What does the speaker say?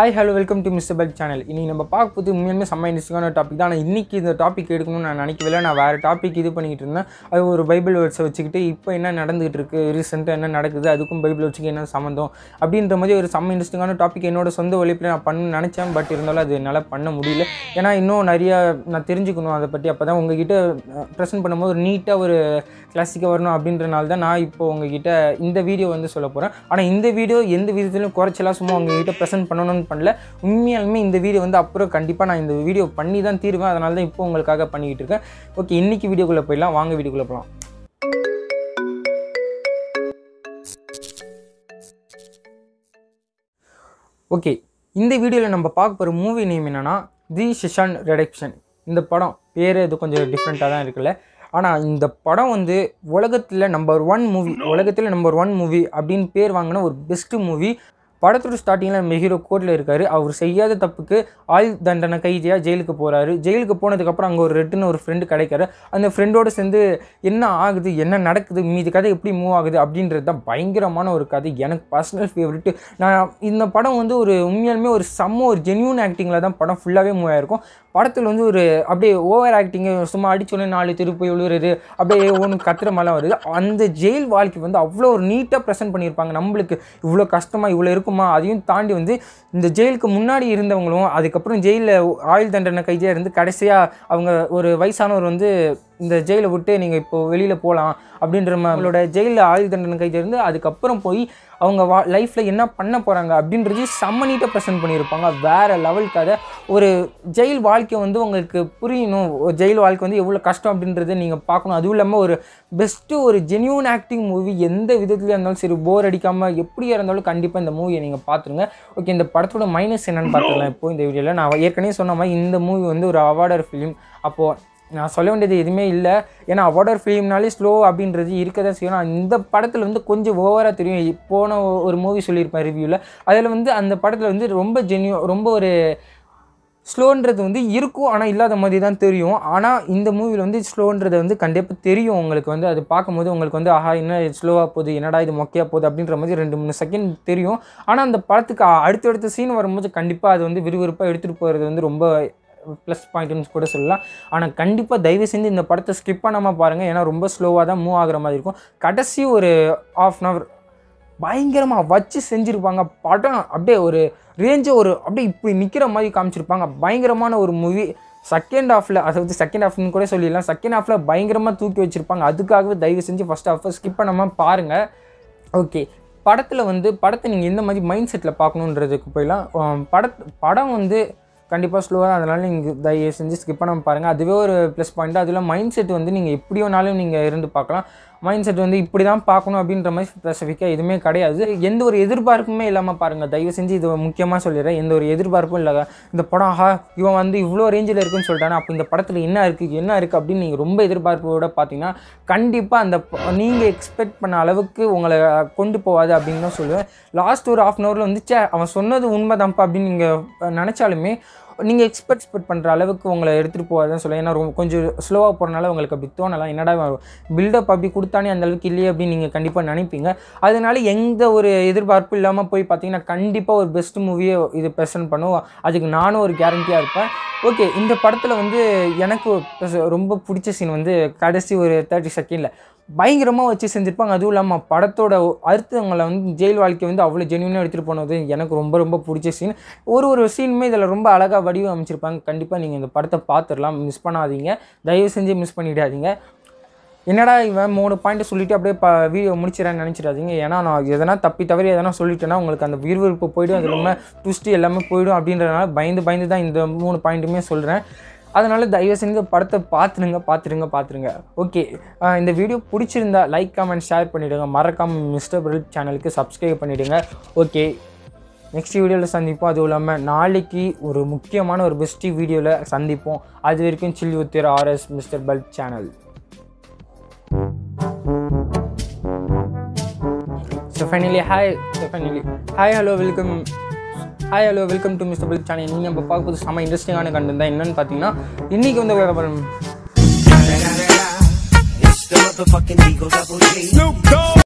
hi hello welcome to mister bike channel இன்றைக்கி நம்ம பார்க்க போது உண்மையுமே செம்ம இன்ட்ரெஸ்டிங்கான டாபிக் தான் ஆனால் இன்றைக்கி இந்த டாபிக் எடுக்கணும்னு நான் நினைக்கவில்லை நான் வேறு டாபிக் இது பண்ணிக்கிட்டு இருந்தேன் அது ஒரு பைபிள் வேர்ட்ஸை வச்சுக்கிட்டு இப்போ என்ன நடந்துகிட்டு இருக்குது ரீசெண்டாக என்ன நடக்குது அதுக்கும் பைபிள் வச்சுக்கு என்ன சம்மந்தம் அப்படின்ற மாதிரி ஒரு செம்ம இன்ட்ரெஸ்டிங்கான டாபிக் என்னோட சொந்த ஒழிப்பில் நான் பண்ண நினச்சேன் பட் இருந்தாலும் அது என்னால் பண்ண முடியல ஏன்னா இன்னும் நிறையா நான் தெரிஞ்சுக்கணும் அதை பற்றி அப்போ தான் உங்ககிட்ட ப்ரெசென்ட் பண்ணும்போது ஒரு நீட்டாக ஒரு கிளாஸிக்காக வரணும் அப்படின்றனால தான் நான் இப்போ உங்ககிட்ட இந்த வீடியோ வந்து சொல்ல போகிறேன் ஆனால் இந்த வீடியோ எந்த விதத்துலையும் குறைச்சலாக சும்மா உங்ககிட்ட ப்ரெசென்ட் பண்ணணும்னு பண்ணல உண்மையாலுமே இந்த வீடியோ வந்து அப்புறம் கண்டிப்பாக நான் இந்த வீடியோ பண்ணி தான் தீருவேன் அதனால தான் இப்போ உங்களுக்காக பண்ணிக்கிட்டு இருக்கேன் ஓகே இன்றைக்கி வீடியோக்குள்ளே போயிடலாம் வாங்க வீடியோக்குள்ளே போகலாம் ஓகே இந்த வீடியோவில் நம்ம பார்க்க போகிற மூவி நேம் என்னென்னா தி ஷிஷான் ரெடக்ஷன் இந்த படம் பேர் இது கொஞ்சம் டிஃப்ரெண்ட்டாக தான் இருக்குல்ல ஆனால் இந்த படம் வந்து உலகத்தில் நம்பர் ஒன் மூவி உலகத்தில் நம்பர் ஒன் மூவி அப்படின்னு பேர் வாங்கின ஒரு பெஸ்ட்டு மூவி படத்தோட ஸ்டார்டிங்கில் நம்ம ஹீரோ கோர்ட்டில் இருக்கார் அவர் செய்யாத தப்புக்கு ஆயுள் தண்டனை கைதியாக ஜெயிலுக்கு போகிறாரு ஜெயிலுக்கு போனதுக்கப்புறம் அங்கே ஒரு ரெட்டுன்னு ஒரு ஃப்ரெண்டு கிடைக்காரு அந்த ஃப்ரெண்டோடு சேர்ந்து என்ன ஆகுது என்ன நடக்குது மீதி கதை எப்படி மூவ் ஆகுது அப்படின்றது தான் பயங்கரமான ஒரு கதை எனக்கு பர்சனல் ஃபேவரெட்டு நான் இந்த படம் வந்து ஒரு உண்மையாலுமே ஒரு செம்ம ஒரு ஜென்யூன் ஆக்டிங்கில் தான் படம் ஃபுல்லாகவே மூவ் ஆகிருக்கும் படத்தில் வந்து ஒரு அப்படியே ஓவர் ஆக்டிங்கு சும்மா அடிச்சோடனே நாலு திருப்பி விழுறது அப்படியே ஒன்று கத்துற மாதிரிலாம் வருது அந்த ஜெயில் வாழ்க்கை வந்து அவ்வளோ ஒரு நீட்டாக ப்ரெசென்ட் பண்ணியிருப்பாங்க நம்மளுக்கு இவ்வளோ கஷ்டமாக இவ்வளோ இருக்குமா அதையும் தாண்டி வந்து இந்த ஜெயிலுக்கு முன்னாடி இருந்தவங்களும் அதுக்கப்புறம் ஜெயிலில் ஆயுள் தண்டனை கைதியாக இருந்து கடைசியாக அவங்க ஒரு வயசானவர் வந்து இந்த ஜெயிலை விட்டு நீங்கள் இப்போ வெளியில் போகலாம் அப்படின்ற நம்மளோட ஜெயிலில் ஆயுள் தண்டனை கைதிலிருந்து அதுக்கப்புறம் போய் அவங்க வா லைஃப்பில் என்ன பண்ண போகிறாங்க அப்படின்றது செம்ம நீட்டாக ப்ரெசென்ட் பண்ணியிருப்பாங்க வேறு லெவலுக்காக ஒரு ஜெயில் வாழ்க்கை வந்து உங்களுக்கு புரியணும் ஜெயில் வாழ்க்கை வந்து எவ்வளோ கஷ்டம் அப்படின்றத நீங்கள் பார்க்கணும் அதுவும் இல்லாமல் ஒரு பெஸ்ட்டு ஒரு ஜென்யூன் ஆக்டிங் மூவி எந்த விதத்துலையாக இருந்தாலும் சரி போர் அடிக்காமல் எப்படியாக இருந்தாலும் கண்டிப்பாக இந்த மூவியை நீங்கள் பார்த்துருங்க ஓகே இந்த படத்தோட மைனஸ் என்னென்னு பார்த்துக்கலாம் இப்போ இந்த வீடியோவில் நான் ஏற்கனவே சொன்ன மாதிரி இந்த மூவி வந்து ஒரு அவார்டர் ஃபிலிம் அப்போது நான் சொல்ல வேண்டியது எதுவுமே இல்லை ஏன்னா அவார்டர் ஃபிலிம்னாலே ஸ்லோ அப்படின்றது இருக்க தான் செய்யும் நான் இந்த படத்தில் வந்து கொஞ்சம் ஓவராக தெரியும் போன ஒரு மூவி சொல்லியிருப்பேன் ரிவ்யூவில் அதில் வந்து அந்த படத்தில் வந்து ரொம்ப ஜென்யூ ரொம்ப ஒரு ஸ்லோன்றது வந்து இருக்கும் ஆனால் இல்லாத மாதிரி தான் தெரியும் ஆனால் இந்த மூவியில் வந்து ஸ்லோன்றது வந்து கண்டிப்பாக தெரியும் உங்களுக்கு வந்து அது பார்க்கும்போது உங்களுக்கு வந்து ஆஹா என்ன ஸ்லோவாக போகுது என்னடா இது மொக்கையாக போகுது அப்படின்ற மாதிரி ரெண்டு மூணு செகண்ட் தெரியும் ஆனால் அந்த படத்துக்கு அடுத்தடுத்த சீன் வரும்போது கண்டிப்பாக அது வந்து விறுவிறுப்பாக எடுத்துகிட்டு போகிறது வந்து ரொம்ப ப்ளஸ் பாயிண்ட்னு கூட சொல்லலாம் ஆனால் கண்டிப்பாக தயவு செஞ்சு இந்த படத்தை ஸ்கிப் பண்ணாமல் பாருங்கள் ஏன்னா ரொம்ப ஸ்லோவாக தான் மூவ் ஆகிற மாதிரி இருக்கும் கடைசி ஒரு ஆஃப் அன் அவர் பயங்கரமாக வச்சு செஞ்சுருப்பாங்க படம் அப்படியே ஒரு ரேஞ்சை ஒரு அப்படியே இப்படி நிற்கிற மாதிரி காமிச்சிருப்பாங்க பயங்கரமான ஒரு மூவி செகண்ட் அதை வந்து செகண்ட் ஹாஃப்னு கூட சொல்லிடலாம் செகண்ட் ஆஃபில் பயங்கரமாக தூக்கி வச்சுருப்பாங்க அதுக்காகவே தயவு செஞ்சு ஃபஸ்ட் ஆஃப் ஸ்கிப் பண்ணாமல் பாருங்கள் ஓகே படத்தில் வந்து படத்தை நீங்கள் எந்த மாதிரி மைண்ட் செட்டில் பார்க்கணுன்றதுக்கு போயிடலாம் பட படம் வந்து கண்டிப்பாக ஸ்லோவாக தான் அதனால் நீங்கள் தயவு செஞ்சு ஸ்கிப் பண்ணாமல் பாருங்கள் அதுவே ஒரு ப்ளஸ் பாயிண்ட் அதில் மைண்ட் செட் வந்து நீங்கள் எப்படி வேணாலும் நீங்கள் இருந்து பார்க்கலாம் மைண்ட் செட் வந்து இப்படி தான் பார்க்கணும் அப்படின்ற மாதிரி ஸ்பெசிஃபிக்காக எதுவுமே கிடையாது எந்த ஒரு எதிர்பார்ப்புமே இல்லாமல் பாருங்கள் தயவு செஞ்சு இது முக்கியமாக சொல்லிடுறேன் எந்த ஒரு எதிர்பார்ப்பும் இல்லை இந்த படம் ஆஹா இவன் வந்து இவ்வளோ ரேஞ்சில் இருக்குன்னு சொல்லிட்டானா அப்போ இந்த படத்தில் என்ன இருக்குது என்ன இருக்குது அப்படின்னு நீங்கள் ரொம்ப எதிர்பார்ப்போட பார்த்தீங்கன்னா கண்டிப்பாக அந்த நீங்கள் எக்ஸ்பெக்ட் பண்ண அளவுக்கு உங்களை கொண்டு போகாது அப்படின்னு தான் சொல்லுவேன் லாஸ்ட் ஒரு ஆஃப் அன் ஹவரில் வந்து சே அவன் சொன்னது உண்மைதான்ப்பா அப்படின்னு நீங்கள் நினச்சாலுமே நீங்கள் எக்ஸ்பெக்ட் எக்ஸ்பெக்ட் பண்ணுற அளவுக்கு உங்களை எடுத்துகிட்டு தான் சொல்லலாம் ஏன்னா ரொம்ப கொஞ்சம் ஸ்லோவாக போகிறனால உங்களுக்கு அப்படி தோணலாம் என்னடா பில்டப் அப்படி கொடுத்தானே அந்த அளவுக்கு இல்லையே அப்படின்னு நீங்கள் கண்டிப்பாக நினைப்பீங்க அதனால எந்த ஒரு எதிர்பார்ப்பு இல்லாமல் போய் பார்த்தீங்கன்னா கண்டிப்பாக ஒரு பெஸ்ட் மூவியே இது ப்ரெசென்ட் பண்ணுவோம் அதுக்கு நானும் ஒரு கேரண்டியாக இருப்பேன் ஓகே இந்த படத்தில் வந்து எனக்கு ரொம்ப பிடிச்ச சீன் வந்து கடைசி ஒரு தேர்ட்டி செகண்டில் பயங்கரமாக வச்சு செஞ்சுருப்பாங்க அதுவும் இல்லாமல் படத்தோட அடுத்தவங்களை வந்து ஜெயில் வாழ்க்கை வந்து அவ்வளோ ஜென்வனாக எடுத்துகிட்டு போனது எனக்கு ரொம்ப ரொம்ப பிடிச்ச சீன் ஒரு ஒரு சீனுமே இதில் ரொம்ப அழகாக வடிவமைச்சிருப்பாங்க கண்டிப்பாக நீங்கள் இந்த படத்தை பார்த்துடலாம் மிஸ் பண்ணாதீங்க தயவு செஞ்சு மிஸ் பண்ணிடாதீங்க என்னடா இவன் மூணு பாயிண்ட் சொல்லிட்டு அப்படியே ப வீடியோ முடிச்சிடறேன்னு நினச்சிடாதீங்க ஏன்னா நான் எதனா தப்பி தவறி எதனா சொல்லிட்டேன்னா உங்களுக்கு அந்த விறுவிறுப்பு போய்டும் அது இல்லாமல் ட்விஸ்ட்டு எல்லாமே போய்டும் அப்படின்றனால பயந்து பயந்து தான் இந்த மூணு பாயிண்ட்டுமே சொல்கிறேன் அதனால் தயவு செஞ்சு படத்தை பார்த்துருங்க பார்த்துருங்க பார்த்துருங்க ஓகே இந்த வீடியோ பிடிச்சிருந்தா லைக் கமெண்ட் ஷேர் பண்ணிவிடுங்க மறக்காமல் மிஸ்டர் பிரில் சேனலுக்கு சப்ஸ்கிரைப் பண்ணிவிடுங்க ஓகே நெக்ஸ்ட் வீடியோவில் சந்திப்போம் அதுவும் இல்லாமல் நாளைக்கு ஒரு முக்கியமான ஒரு பெஸ்ட்டு வீடியோவில் சந்திப்போம் அது வரைக்கும் சில்லி உத்திர ஆர்எஸ் மிஸ்டர் பல்ட் channel so finally hi so finally hi hello welcome hi hello welcome to mister bill channel நீங்கள் இப்போ பார்க்க போது செம்ம இன்ட்ரெஸ்டிங்கான கண்டென்ட் தான் என்னென்னு பார்த்தீங்கன்னா இன்றைக்கி வந்து வேறு படம்